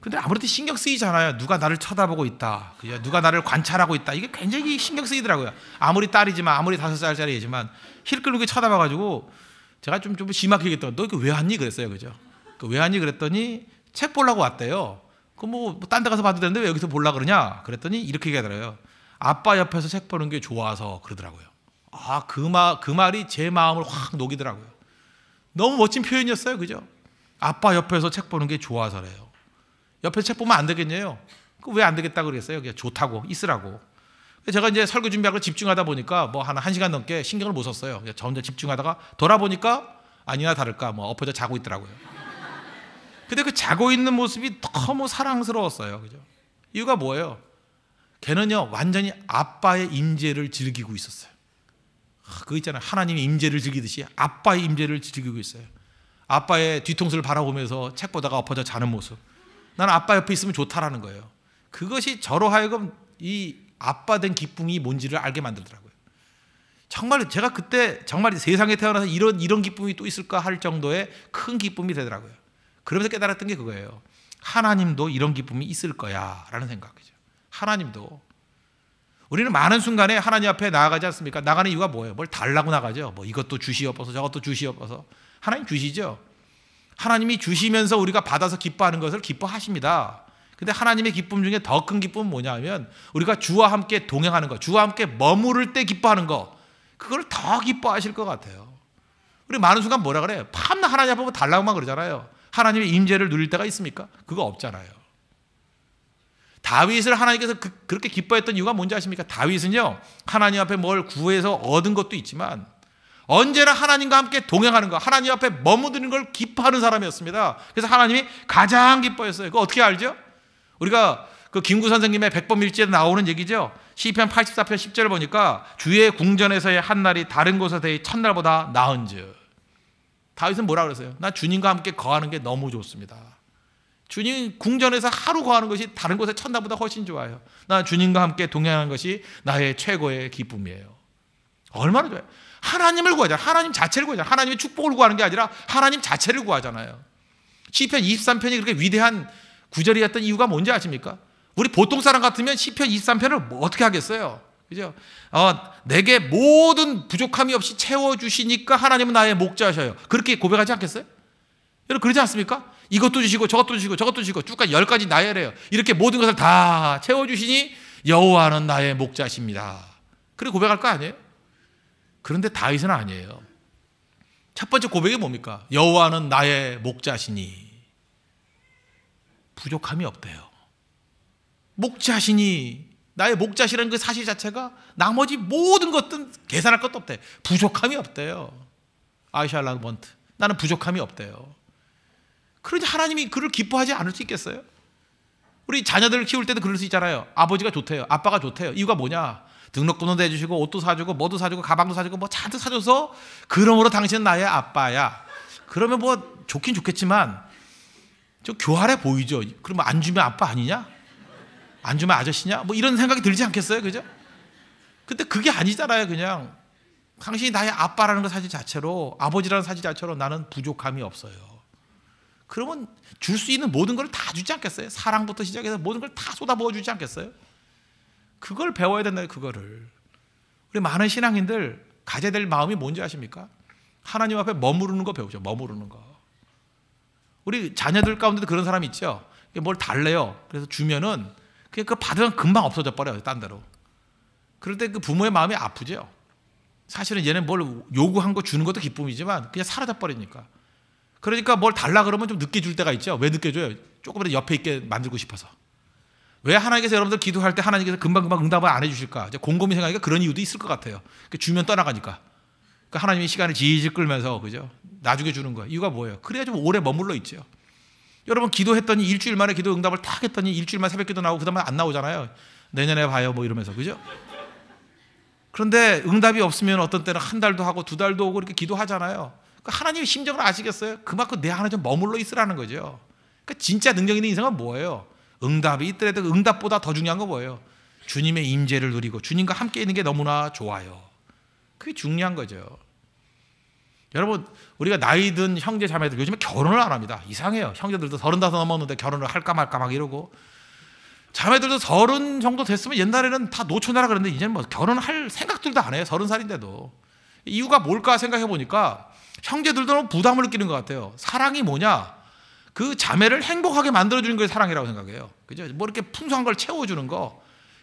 근데 아무래도 신경 쓰이잖아요. 누가 나를 쳐다보고 있다. 그죠? 누가 나를 관찰하고 있다. 이게 굉장히 신경 쓰이더라고요. 아무리 딸이지만 아무리 다섯 살짜리 이지만힐 끌고 쳐다봐가지고 제가 좀좀 심하게 얘기했던 너 이거 왜 왔니 그랬어요. 그죠? 그 외환이 그랬더니 책 보려고 왔대요. 그뭐딴데 뭐 가서 봐도 되는데 왜 여기서 보려 그러냐? 그랬더니 이렇게 얘기하더라고요. 아빠 옆에서 책 보는 게 좋아서 그러더라고요. 아, 그, 마, 그 말이 제 마음을 확 녹이더라고요. 너무 멋진 표현이었어요. 그죠? 아빠 옆에서 책 보는 게 좋아서래요. 옆에서 책 보면 안 되겠네요. 그 왜 안 되겠다 그랬어요 좋다고, 있으라고. 제가 이제 설교 준비하고 집중하다 보니까 뭐 한, 한 시간 넘게 신경을 못 썼어요. 저 혼자 집중하다가 돌아보니까 아니나 다를까 뭐 엎어져 자고 있더라고요. 근데 그 자고 있는 모습이 너무 사랑스러웠어요. 그죠? 이유가 뭐예요? 걔는요, 완전히 아빠의 임재를 즐기고 있었어요. 그 있잖아요. 하나님의 임재를 즐기듯이 아빠의 임재를 즐기고 있어요. 아빠의 뒤통수를 바라보면서 책 보다가 엎어져 자는 모습. 나는 아빠 옆에 있으면 좋다라는 거예요. 그것이 저로 하여금 이 아빠 된 기쁨이 뭔지를 알게 만들더라고요. 정말 제가 그때 정말 세상에 태어나서 이런 이런 기쁨이 또 있을까 할 정도의 큰 기쁨이 되더라고요. 그러면서 깨달았던 게 그거예요. 하나님도 이런 기쁨이 있을 거야. 라는 생각이죠. 하나님도. 우리는 많은 순간에 하나님 앞에 나아가지 않습니까? 나가는 이유가 뭐예요? 뭘 달라고 나가죠? 뭐 이것도 주시옵소서, 저것도 주시옵소서. 하나님 주시죠? 하나님이 주시면서 우리가 받아서 기뻐하는 것을 기뻐하십니다. 근데 하나님의 기쁨 중에 더 큰 기쁨은 뭐냐면 우리가 주와 함께 동행하는 것, 주와 함께 머무를 때 기뻐하는 것, 그걸 더 기뻐하실 것 같아요. 우리 많은 순간 뭐라 그래요? 밤낮 하나님 앞에 달라고만 그러잖아요. 하나님의 임재를 누릴 때가 있습니까? 그거 없잖아요. 다윗을 하나님께서 그, 그렇게 기뻐했던 이유가 뭔지 아십니까? 다윗은요 하나님 앞에 뭘 구해서 얻은 것도 있지만 언제나 하나님과 함께 동행하는 거, 하나님 앞에 머무드는 걸 기뻐하는 사람이었습니다. 그래서 하나님이 가장 기뻐했어요. 그거 어떻게 알죠? 우리가 그 김구 선생님의 백범일지에 나오는 얘기죠. 시편 84편 10절 보니까 주의 궁전에서의 한 날이 다른 곳에서의 첫날보다 나은즉 다윗은 뭐라 그랬어요? 나 주님과 함께 거하는 게 너무 좋습니다. 주님 궁전에서 하루 거하는 것이 다른 곳에 천나보다 훨씬 좋아요. 나 주님과 함께 동행하는 것이 나의 최고의 기쁨이에요. 얼마나 좋아요. 하나님을 구하자. 하나님 자체를 구하자. 하나님의 축복을 구하는 게 아니라 하나님 자체를 구하잖아요. 시편 23편이 그렇게 위대한 구절이었던 이유가 뭔지 아십니까? 우리 보통 사람 같으면 시편 23편을 뭐 어떻게 하겠어요? 그죠? 어, 내게 모든 부족함이 없이 채워주시니까 하나님은 나의 목자셔요. 그렇게 고백하지 않겠어요? 여러분, 그러지 않습니까? 이것도 주시고, 저것도 주시고, 저것도 주시고, 쭉까지 열 가지 나열해요. 이렇게 모든 것을 다 채워주시니 여호와는 나의 목자십니다. 그래 고백할 거 아니에요? 그런데 다윗은 아니에요. 첫 번째 고백이 뭡니까? 여호와는 나의 목자시니 부족함이 없대요. 목자시니 나의 목자시라는 그 사실 자체가 나머지 모든 것들은 계산할 것도 없대. 부족함이 없대요. 아이샬라먼트. 나는 부족함이 없대요. 그러니 하나님이 그를 기뻐하지 않을 수 있겠어요? 우리 자녀들을 키울 때도 그럴 수 있잖아요. 아버지가 좋대요. 아빠가 좋대요. 이유가 뭐냐? 등록금도 해주시고 옷도 사주고 뭐도 사주고 가방도 사주고 뭐 잔뜩 사줘서 그러므로 당신은 나의 아빠야. 그러면 뭐 좋긴 좋겠지만 저 교활해 보이죠. 그러면 안 주면 아빠 아니냐? 안 주면 아저씨냐? 뭐 이런 생각이 들지 않겠어요? 그죠? 근데 그게 아니잖아요, 그냥. 당신이 나의 아빠라는 것 사실 자체로, 아버지라는 사실 자체로 나는 부족함이 없어요. 그러면 줄 수 있는 모든 걸 다 주지 않겠어요? 사랑부터 시작해서 모든 걸 다 쏟아부어 주지 않겠어요? 그걸 배워야 된다, 그거를. 우리 많은 신앙인들 가져야 될 마음이 뭔지 아십니까? 하나님 앞에 머무르는 거 배우죠. 머무르는 거. 우리 자녀들 가운데도 그런 사람 있죠. 뭘 달래요. 그래서 주면은 그러니까 받으면 금방 없어져 버려요, 딴 데로. 그럴 때그 부모의 마음이 아프죠. 사실은 얘는 뭘 요구한 거 주는 것도 기쁨이지만 그냥 사라져 버리니까. 그러니까 뭘 달라 그러면 좀 늦게 줄 때가 있죠. 왜 늦게 줘요? 조금이라도 옆에 있게 만들고 싶어서. 왜 하나님께서 여러분들 기도할 때 하나님께서 금방금방 응답을 안 해주실까? 이제 곰곰이 생각하니까 그런 이유도 있을 것 같아요. 그 주면 떠나가니까. 그러니까 하나님이 시간을 지지 끌면서, 그죠? 나중에 주는 거예요. 이유가 뭐예요? 그래야 좀 오래 머물러 있죠. 여러분 기도했더니 일주일 만에 기도 응답을 탁 했더니 일주일만 새벽 기도 나오고 그다음에 안 나오잖아요. 내년에 봐요 뭐 이러면서 그죠? 그런데 응답이 없으면 어떤 때는 한 달도 하고 두 달도 오고 이렇게 기도하잖아요. 그러니까 하나님의 심정을 아시겠어요? 그만큼 내 안에 좀 머물러 있으라는 거죠. 그러니까 진짜 능력 있는 인생은 뭐예요? 응답이 있더라도 응답보다 더 중요한 건 뭐예요? 주님의 임재를 누리고 주님과 함께 있는 게 너무나 좋아요. 그게 중요한 거죠. 여러분 우리가 나이 든 형제 자매들 요즘에 결혼을 안 합니다. 이상해요. 형제들도 서른다섯 넘었는데 결혼을 할까 말까 막 이러고 자매들도 서른 정도 됐으면 옛날에는 다 노초나라 그랬는데 이제는 뭐 결혼할 생각들도 안 해요. 서른 살인데도 이유가 뭘까 생각해 보니까 형제들도 너무 부담을 느끼는 것 같아요. 사랑이 뭐냐? 그 자매를 행복하게 만들어주는 게 사랑이라고 생각해요. 그죠? 뭐 이렇게 풍성한 걸 채워주는 거.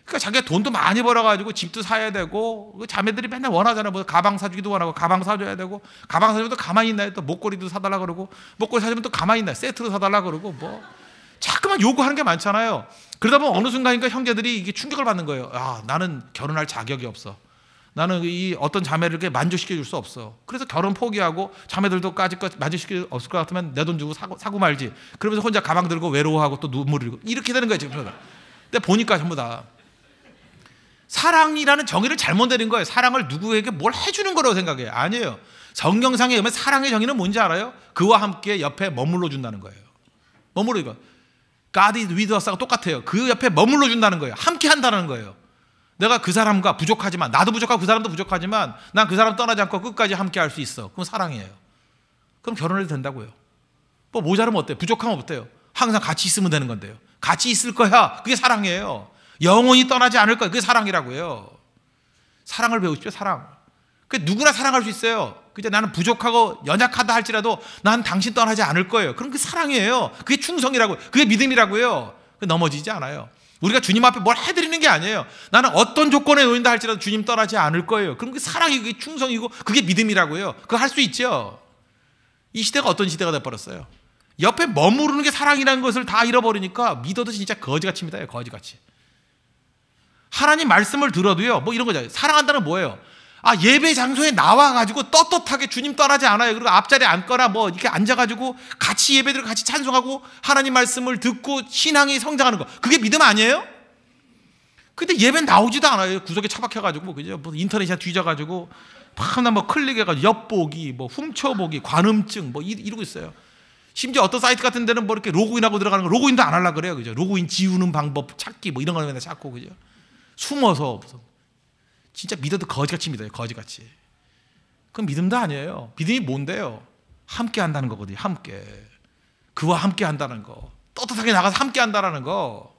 그러니까 자기가 돈도 많이 벌어가지고 집도 사야 되고 그 자매들이 맨날 원하잖아. 뭐 가방 사주기도 원하고 가방 사줘야 되고 가방 사주면 또 가만히 있나 요또 목걸이도 사달라 그러고 목걸이 사주면 또 가만히 있나 요 세트로 사달라 그러고 뭐 자꾸만 요구하는 게 많잖아요. 그러다 보면 어느 순간인가 그러니까 형제들이 이게 충격을 받는 거예요. 아 나는 결혼할 자격이 없어. 나는 이 어떤 자매를 만족시켜 줄수 없어. 그래서 결혼 포기하고 자매들도 까짓것 만족시킬 없을 것 같으면 내 돈 주고 사고, 사고 말지. 그러면서 혼자 가방 들고 외로워하고 또 눈물 흘리고 이렇게 되는 거예요 지금. 근데 보니까 전부 다 사랑이라는 정의를 잘못 내린 거예요. 사랑을 누구에게 뭘 해주는 거라고 생각해요. 아니에요. 성경상에 보면 사랑의 정의는 뭔지 알아요? 그와 함께 옆에 머물러 준다는 거예요. 머물러 이거. God is with us가 똑같아요. 그 옆에 머물러 준다는 거예요. 함께 한다는 거예요. 내가 그 사람과 부족하지만 나도 부족하고 그 사람도 부족하지만 난 그 사람 떠나지 않고 끝까지 함께 할 수 있어. 그건 사랑이에요. 그럼 결혼해도 된다고요. 뭐 모자르면 어때요? 부족하면 어때요? 항상 같이 있으면 되는 건데요. 같이 있을 거야. 그게 사랑이에요. 영원히 떠나지 않을 거예요. 그게 사랑이라고요. 사랑을 배우십시오. 사랑. 그 누구나 사랑할 수 있어요. 그죠? 나는 부족하고 연약하다 할지라도 난 당신 떠나지 않을 거예요. 그럼 그게 사랑이에요. 그게 충성이라고. 요 그게 믿음이라고요. 그 넘어지지 않아요. 우리가 주님 앞에 뭘 해드리는 게 아니에요. 나는 어떤 조건에 놓인다 할지라도 주님 떠나지 않을 거예요. 그럼 그 사랑이 그게 충성이고 그게 믿음이라고요. 그거 할 수 있죠. 이 시대가 어떤 시대가 돼버렸어요. 옆에 머무르는 게 사랑이라는 것을 다 잃어버리니까 믿어도 진짜 거지같이 믿어요. 거지같이. 하나님 말씀을 들어도요, 뭐 이런 거잖아요. 사랑한다는 뭐예요? 아, 예배 장소에 나와가지고 떳떳하게 주님 떠나지 않아요. 그리고 앞자리에 앉거나 뭐 이렇게 앉아가지고 같이 예배들을 같이 찬송하고 하나님 말씀을 듣고 신앙이 성장하는 거. 그게 믿음 아니에요? 근데 예배 나오지도 않아요. 구석에 처박혀가지고, 그죠? 뭐, 뭐 인터넷에 뒤져가지고, 하나 뭐 클릭해가지고, 엿보기, 뭐 훔쳐보기, 관음증, 뭐 이러고 있어요. 심지어 어떤 사이트 같은 데는 뭐 이렇게 로그인하고 들어가는 거, 로그인도 안 하려고 그래요. 그죠? 로그인 지우는 방법 찾기, 뭐 이런 거 맨날 찾고, 그죠? 숨어서 무슨 진짜 믿어도 거지같이 믿어요. 거지같이. 그건 믿음도 아니에요. 믿음이 뭔데요? 함께 한다는 거거든요. 함께. 그와 함께 한다는 거. 떳떳하게 나가서 함께 한다는 거.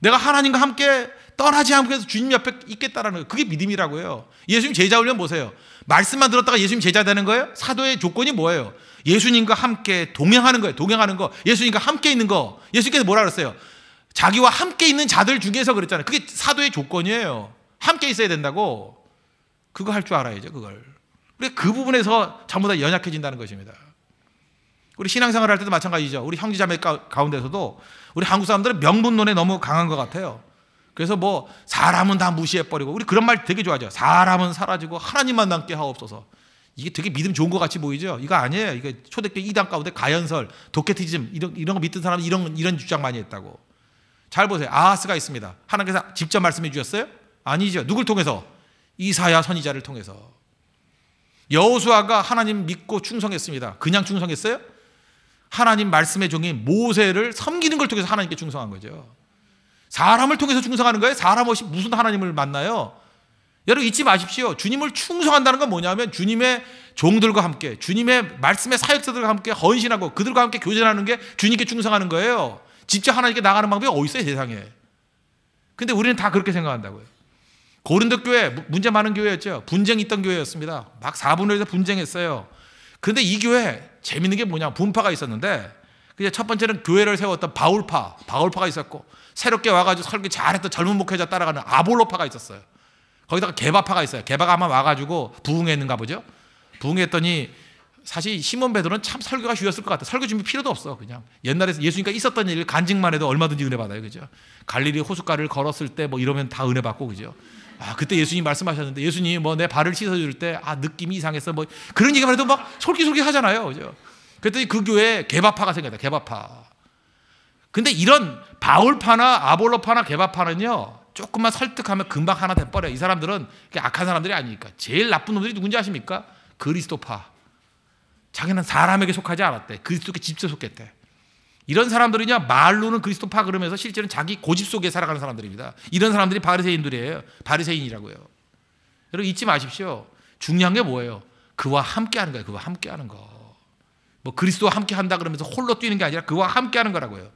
내가 하나님과 함께 떠나지 않고 해서 주님 옆에 있겠다라는 거. 그게 믿음이라고요. 예수님 제자 훈련 보세요. 말씀만 들었다가 예수님 제자 되는 거예요? 사도의 조건이 뭐예요? 예수님과 함께 동행하는 거예요. 동행하는 거. 예수님과 함께 있는 거. 예수님께서 뭐라 그랬어요? 자기와 함께 있는 자들 중에서 그랬잖아요. 그게 사도의 조건이에요. 함께 있어야 된다고. 그거 할 줄 알아야죠, 그걸. 우리 그 부분에서 전부 다 연약해진다는 것입니다. 우리 신앙생활 할 때도 마찬가지죠. 우리 형제자매 가운데서도 우리 한국 사람들은 명분론에 너무 강한 것 같아요. 그래서 뭐 사람은 다 무시해버리고 우리 그런 말 되게 좋아하죠. 사람은 사라지고 하나님만 남게 하옵소서. 이게 되게 믿음 좋은 것 같이 보이죠? 이거 아니에요. 이게 초대교 이단 가운데 가연설, 도케티즘 이런 이런 거 믿던 사람 이런 이런 주장 많이 했다고. 잘 보세요. 아하스가 있습니다. 하나님께서 직접 말씀해 주셨어요? 아니죠. 누굴 통해서? 이사야 선지자를 통해서. 여호수아가 하나님 믿고 충성했습니다. 그냥 충성했어요? 하나님 말씀의 종이 모세를 섬기는 걸 통해서 하나님께 충성한 거죠. 사람을 통해서 충성하는 거예요? 사람 없이 무슨 하나님을 만나요? 여러분 잊지 마십시오. 주님을 충성한다는 건 뭐냐면 주님의 종들과 함께 주님의 말씀의 사역자들과 함께 헌신하고 그들과 함께 교제하는 게 주님께 충성하는 거예요. 직접 하나님께 나가는 방법이 어디 있어요, 세상에. 근데 우리는 다 그렇게 생각한다고요. 고린도 교회 문제 많은 교회였죠. 분쟁 있던 교회였습니다. 막 4분을 에서 분쟁했어요. 근데 이 교회 재밌는 게 뭐냐? 분파가 있었는데 그냥 첫 번째는 교회를 세웠던 바울파, 바울파가 있었고 새롭게 와가지고 설교 잘했던 젊은 목회자 따라가는 아볼로파가 있었어요. 거기다가 개바파가 있어요. 개바가 아마 와가지고 부흥했는가 보죠. 부흥했더니 사실 시몬 베드로는 참 설교가 쉬웠을 것 같아. 요 설교 준비 필요도 없어. 그냥 옛날에 예수님과 있었던 일 간증만 해도 얼마든지 은혜 받아요. 그죠? 갈릴리 호숫가를 걸었을 때 뭐 이러면 다 은혜 받고 그죠? 아, 그때 예수님 말씀하셨는데 예수님 뭐 내 발을 씻어 줄때 아, 느낌이 이상했어. 뭐 그런 얘기만 해도 막 솔깃솔깃 하잖아요. 그죠? 그랬더니 그 교회에 개바파가 생겼다. 개바파. 근데 이런 바울파나 아볼로파나 개바파는요. 조금만 설득하면 금방 하나 돼버려. 이 사람들은 악한 사람들이 아니니까. 제일 나쁜 놈들이 누군지 아십니까? 그리스도파. 자기는 사람에게 속하지 않았대. 그리스도께 집에 속했대. 이런 사람들이냐 말로는 그리스도파 그러면서 실제는 자기 고집 속에 살아가는 사람들입니다. 이런 사람들이 바리새인들이에요. 바리새인이라고요. 여러분 잊지 마십시오. 중요한 게 뭐예요? 그와 함께하는 거예요. 그와 함께하는 거. 뭐 그리스도와 함께한다 그러면서 홀로 뛰는 게 아니라 그와 함께하는 거라고요.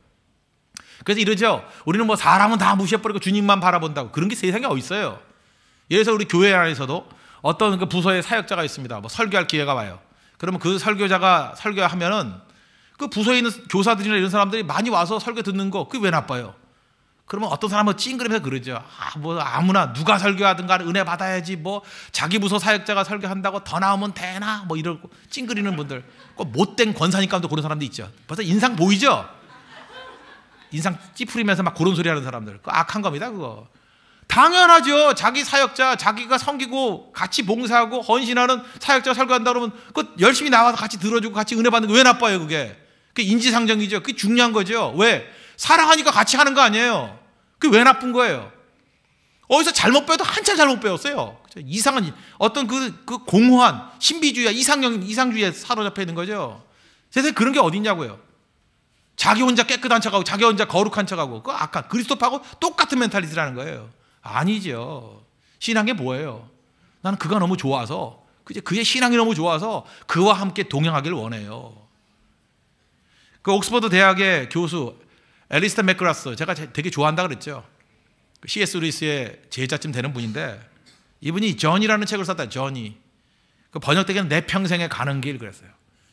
그래서 이러죠. 우리는 뭐 사람은 다 무시해버리고 주님만 바라본다고 그런 게 세상에 어디 있어요. 예를 들어서 우리 교회 안에서도 어떤 그 부서의 사역자가 있습니다. 뭐 설교할 기회가 와요. 그러면 그 설교자가 설교하면은 그 부서에 있는 교사들이나 이런 사람들이 많이 와서 설교 듣는 거 그게 왜 나빠요? 그러면 어떤 사람은 찡그리면서 그러죠. 아, 뭐 아무나 누가 설교하든가 은혜 받아야지 뭐 자기 부서 사역자가 설교한다고 더 나오면 되나 뭐 이러고 찡그리는 분들. 그 못된 권사니까도 그런 사람도 있죠. 벌써 인상 보이죠? 인상 찌푸리면서 막 그런 소리 하는 사람들. 그 악한 겁니다, 그거. 당연하죠. 자기 사역자, 자기가 섬기고 같이 봉사하고 헌신하는 사역자 설교한다 그러면 그 열심히 나와서 같이 들어주고 같이 은혜 받는 게 왜 나빠요, 그게? 그게 인지상정이죠. 그게 중요한 거죠. 왜? 사랑하니까 같이 하는 거 아니에요. 그게 왜 나쁜 거예요? 어디서 잘못 배워도 한참 잘못 배웠어요. 그렇죠? 이상한, 어떤 그, 그 공허한, 신비주의와 이상형, 이상주의에 사로잡혀 있는 거죠. 세상에 그런 게 어딨냐고요. 자기 혼자 깨끗한 척하고, 자기 혼자 거룩한 척하고, 그 아까 그리스도하고 파 똑같은 멘탈리티라는 거예요. 아니죠. 신앙이 뭐예요? 나는 그가 너무 좋아서 그제 의 신앙이 너무 좋아서 그와 함께 동행하길 원해요. 그 옥스퍼드 대학의 교수 엘리스터 맥그라스 제가 되게 좋아한다 그랬죠. C.S. 그 루이스의 제자쯤 되는 분인데 이분이 전이라는 책을 썼다. 전이 그 번역되기는 내 평생에 가는 길 그랬어요.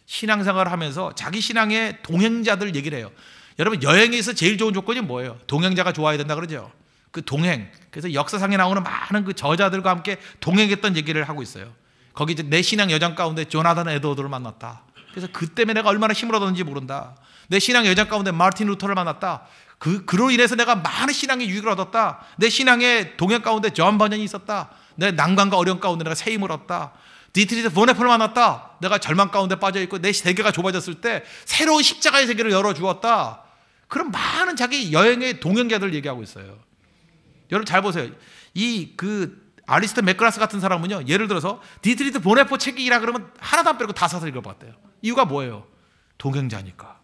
신앙생활을 하면서 자기 신앙의 동행자들 얘기를 해요. 여러분 여행에서 제일 좋은 조건이 뭐예요? 동행자가 좋아야 된다 그러죠. 그 동행. 그래서 역사상에 나오는 많은 그 저자들과 함께 동행했던 얘기를 하고 있어요. 거기 이제 내 신앙 여장 가운데 조나단 에드워드를 만났다. 그래서 그 때문에 내가 얼마나 힘을 얻었는지 모른다. 내 신앙 여장 가운데 마르틴 루터를 만났다. 그, 그로 인해서 내가 많은 신앙의 유익을 얻었다. 내 신앙의 동행 가운데 저한 번연이 있었다. 내 난관과 어려움 가운데 내가 새 힘을 얻었다. 디트리스 보네프를 만났다. 내가 절망 가운데 빠져있고 내 세계가 좁아졌을 때 새로운 십자가의 세계를 열어주었다. 그런 많은 자기 여행의 동행자들 얘기하고 있어요. 여러분 잘 보세요. 이 그 아리스토 맥그라스 같은 사람은요. 예를 들어서 디트리트 보네포 책이라 그러면 하나도 안 빼고 다 사서 읽어봤대요. 이유가 뭐예요? 동행자니까.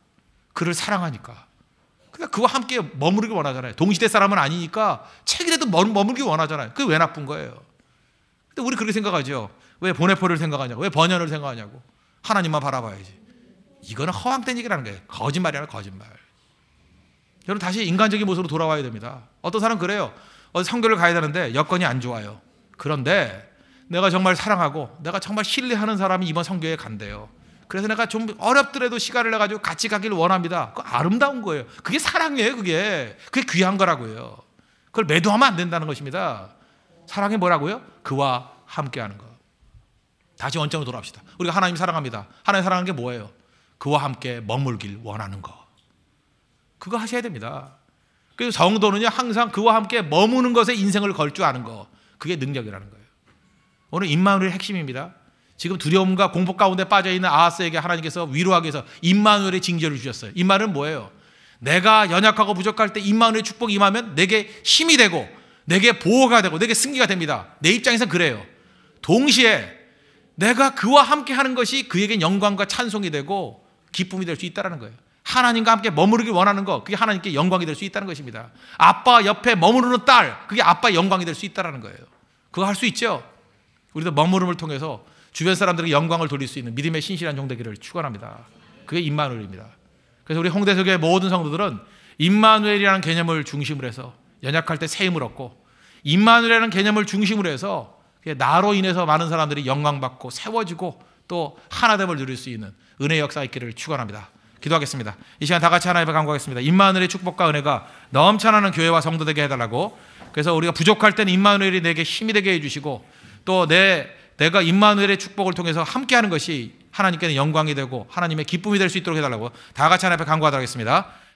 그를 사랑하니까. 그러니까 그와 함께 머무르기 원하잖아요. 동시대 사람은 아니니까 책이라도 머물기 원하잖아요. 그게 왜 나쁜 거예요? 근데 우리 그렇게 생각하죠. 왜 보네포를 생각하냐고. 왜 번연을 생각하냐고. 하나님만 바라봐야지. 이거는 허황된 얘기라는 거예요. 거짓말이야, 거짓말. 여러분 다시 인간적인 모습으로 돌아와야 됩니다. 어떤 사람 그래요. 어, 성교를 가야 되는데 여건이 안 좋아요. 그런데 내가 정말 사랑하고 내가 정말 신뢰하는 사람이 이번 성교에 간대요. 그래서 내가 좀 어렵더라도 시간을 내 가지고 같이 가기를 원합니다. 그 아름다운 거예요. 그게 사랑이에요. 그게 그게 귀한 거라고요. 그걸 매도하면 안 된다는 것입니다. 사랑이 뭐라고요? 그와 함께하는 거. 다시 원점으로 돌아갑시다. 우리가 하나님 사랑합니다. 하나님 사랑하는 게 뭐예요? 그와 함께 머물길 원하는 거. 그거 하셔야 됩니다. 그 성도는요, 항상 그와 함께 머무는 것에 인생을 걸 줄 아는 거. 그게 능력이라는 거예요. 오늘 임마누엘 핵심입니다. 지금 두려움과 공포 가운데 빠져 있는 아하스에게 하나님께서 위로하기 위해서 임마누엘의 징조를 주셨어요. 임마누엘은 뭐예요? 내가 연약하고 부족할 때 임마누엘의 축복이 임하면 내게 힘이 되고 내게 보호가 되고 내게 승리가 됩니다. 내 입장에서 그래요. 동시에 내가 그와 함께 하는 것이 그에겐 영광과 찬송이 되고 기쁨이 될 수 있다라는 거예요. 하나님과 함께 머무르길 원하는 것, 그게 하나님께 영광이 될 수 있다는 것입니다. 아빠 옆에 머무르는 딸, 그게 아빠의 영광이 될 수 있다는 거예요. 그거 할 수 있죠? 우리도 머무름을 통해서 주변 사람들에게 영광을 돌릴 수 있는 믿음의 신실한 종되기를 축원합니다. 그게 임마누엘입니다. 그래서 우리 홍대석의 모든 성도들은 임마누엘이라는 개념을 중심으로 해서 연약할 때새 힘을 얻고 임마누엘이라는 개념을 중심으로 해서 나로 인해서 많은 사람들이 영광받고 세워지고 또 하나됨을 누릴 수 있는 은혜 역사 있기를 축원합니다. 기도하겠습니다. 이 시간 다 같이 하나님 앞에 간구하겠습니다. 임마누엘의 축복과 은혜가 넘쳐나는 교회와 성도 되게 해달라고. 그래서 우리가 부족할 때는 임마누엘이 내게 힘이 되게 해주시고 또 내 내가 임마누엘의 축복을 통해서 함께하는 것이 하나님께는 영광이 되고 하나님의 기쁨이 될 수 있도록 해달라고 다 같이 하나님 앞에 간구하도록 하겠습니다.